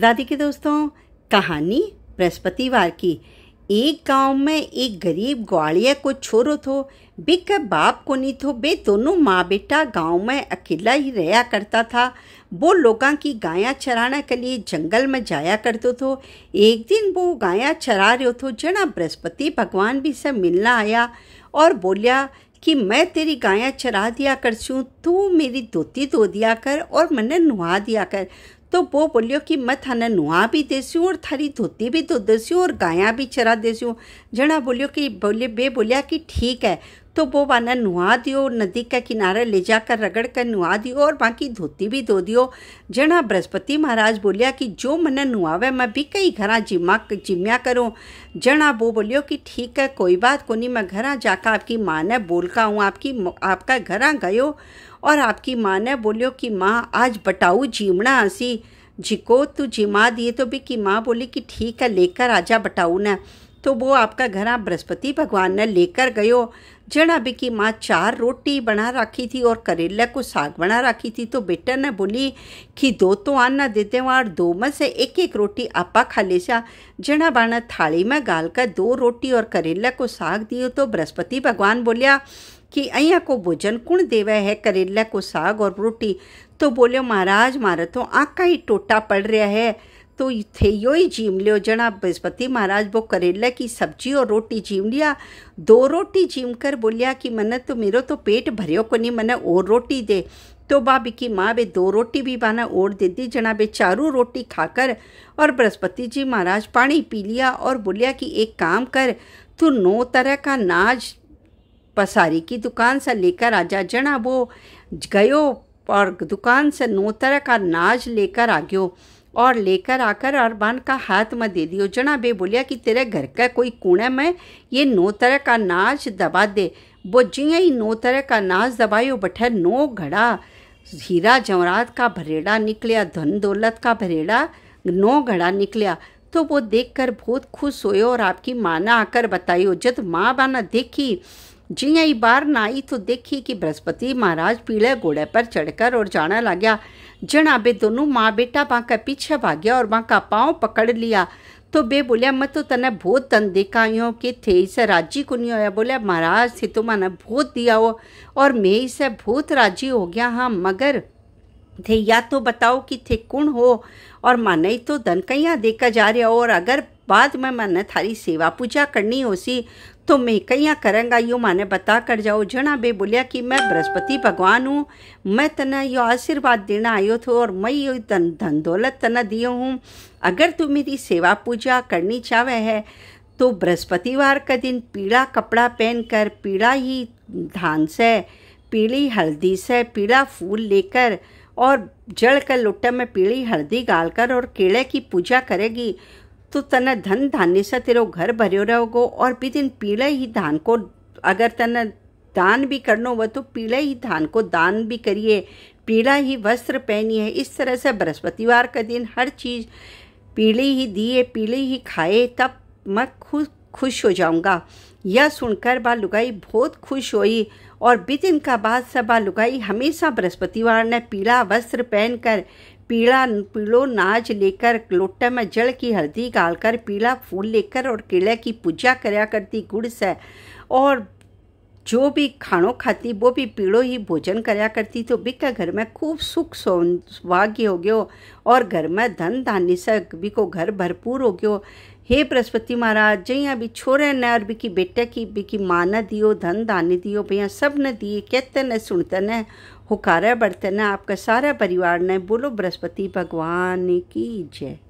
दादी के दोस्तों कहानी बृहस्पतिवार की एक गांव में एक गरीब ग्वालिया को छोरो थो बिक बाप को नहीं थो बे दोनों माँ बेटा गांव में अकेला ही रहा करता था वो लोगों की गायें चराने के लिए जंगल में जाया करते थो एक दिन वो गायें चरा रहे थो जना बृहस्पति भगवान भी से मिलना आया और बोलिया कि मैं तेरी गायें चरा दिया कर सूँ तू मेरी धोती धो दिया कर और मैंने नुहा दिया कर तो वो बोलियो कि मैं थाने नुआ भी देसी और थारी धोती भी धो तो देसी और गाय भी चरा देसूँ जना बोलियो कि बोले बे बोलिया कि ठीक है तो वो बाना नुआ दियो नदी का किनारा ले जाकर रगड़ कर नुआ दियो और बाकी धोती भी धो दियो जना बृहस्पति महाराज बोलिया कि जो मन नुआवे मैं भी कई घर जिमा जिम्या करूँ जना वो बोलियो कि ठीक है कोई बात को नहीं मैं घर जाकर आपकी माँ ने बोलका हूँ आपकी आपका घर गयो और आपकी माँ ने बोलियो कि माँ आज बटाऊ जीवना असी जिको तू जिमा दिए तो भी कि माँ बोली कि ठीक है लेकर आजा बटाऊ ना तो वो आपका घर बृहस्पति भगवान ने लेकर गयो जड़ा भी की माँ चार रोटी बना रखी थी और करेला को साग बना रखी थी तो बेटा ने बोली कि दो तो आना देते हुआ और दो में से एक एक रोटी आपा खा ले जा जड़ा बाना थाली में गाल कर दो रोटी और करेला को साग दियो तो बृहस्पति भगवान बोलिया कि अँ को भोजन कौन देवे है करेला को साग और रोटी तो बोलो महाराज मारा तो आँख का ही टोटा पड़ रहा है तो थे यो ही जीम लियो जना बृहस्पति महाराज वो करेला की सब्जी और रोटी जीम लिया दो रोटी जीम कर बोलिया कि मन तो मेरो तो पेट भरियो को नहीं मन और रोटी दे तो बाबी की माँ बे दो रोटी भी बाना और दे दी जना बे चारों रोटी खाकर और बृहस्पति जी महाराज पानी पी लिया और बोलिया कि एक काम कर तू नौ तरह का नाज पसारी की दुकान से लेकर आजा जना वो गयो और दुकान से नौ तरह का नाज लेकर आ गयो और लेकर आकर अरबान का हाथ में दे दियो जना बे बोलिया कि तेरे घर का कोई कूड़े में ये नौ तरह का नाच दबा दे वो जिया ही नौ तरह का नाच दबायो बैठे नौ घड़ा हीरा जवरात का भरेड़ा निकलिया धन दौलत का भरेड़ा नौ घड़ा निकलिया तो वो देखकर बहुत खुश होयो और आपकी माँ ने आकर बतायो जब माँ बाना देखी जिया ही बार नाई तो देखी कि बृहस्पति महाराज पीले घोड़े पर चढ़कर और जाने जना बे दोनों माँ बेटा वहाँ का पीछे भाग्या और वहाँ का पाँव पकड़ लिया तो बे बोलिया मैं तो तने बहुत धन देखा हूँ कि थे इसे राजी को नहीं होया बोलिया महाराज थे तो मैंने बहुत दिया हो और मैं इसे बहुत राजी हो गया हाँ मगर थे या तो बताओ कि थे कौन हो और मानई तो धन कहीं देकर जा रहा हो और अगर बाद में मैंने थारी सेवा पूजा करनी हो सी तो मैं कहीं करेंगा यूँ माने बता कर जाओ जना बे बोलिया कि मैं बृहस्पति भगवान हूँ मैं तना यो आशीर्वाद देना आयो थो और मैं यो धन धन दौलत तना दियो हूँ अगर तू मेरी सेवा पूजा करनी चाहे है तो बृहस्पतिवार का दिन पीला कपड़ा पहन कर पीला ही धान से पीली हल्दी से पीला फूल लेकर और जड़ कर लुट्टा में पीली हल्दी गालकर और केले की पूजा करेगी तो तने धन धान्य से तेरो घर भरियो रहोगो और भी दिन पीले ही धान को अगर तने दान भी करनो हुआ तो पीले ही धान को दान भी करिए पीला ही वस्त्र पहनिए इस तरह से बृहस्पतिवार का दिन हर चीज़ पीली ही दिए पीली ही खाए तब मत खुद खुश हो जाऊंगा यह सुनकर बालुगाई बहुत खुश हुई और बितिन का बाद सब बालुगाई हमेशा बृहस्पतिवार ने पीला वस्त्र पहनकर पीला पीलो नाच लेकर लोटे में जल की हल्दी डालकर पीला फूल लेकर और केले की पूजा कराया करती गुड़ से और जो भी खाणो खाती वो भी पीड़ो ही भोजन कराया करती तो बिका घर में खूब सुख सौभाग्य हो गयो और घर में धन धान्य से को घर भरपूर हो गयो हे बृहस्पति महाराज जैया भी छोरे ने और बिकी बेटे की बिकी माँ ने दियो धन धान्य दियो भैया सब ने दिए कहते न सुनते न हुकारे बढ़ते न आपका सारा परिवार ने बोलो बृहस्पति भगवान की जय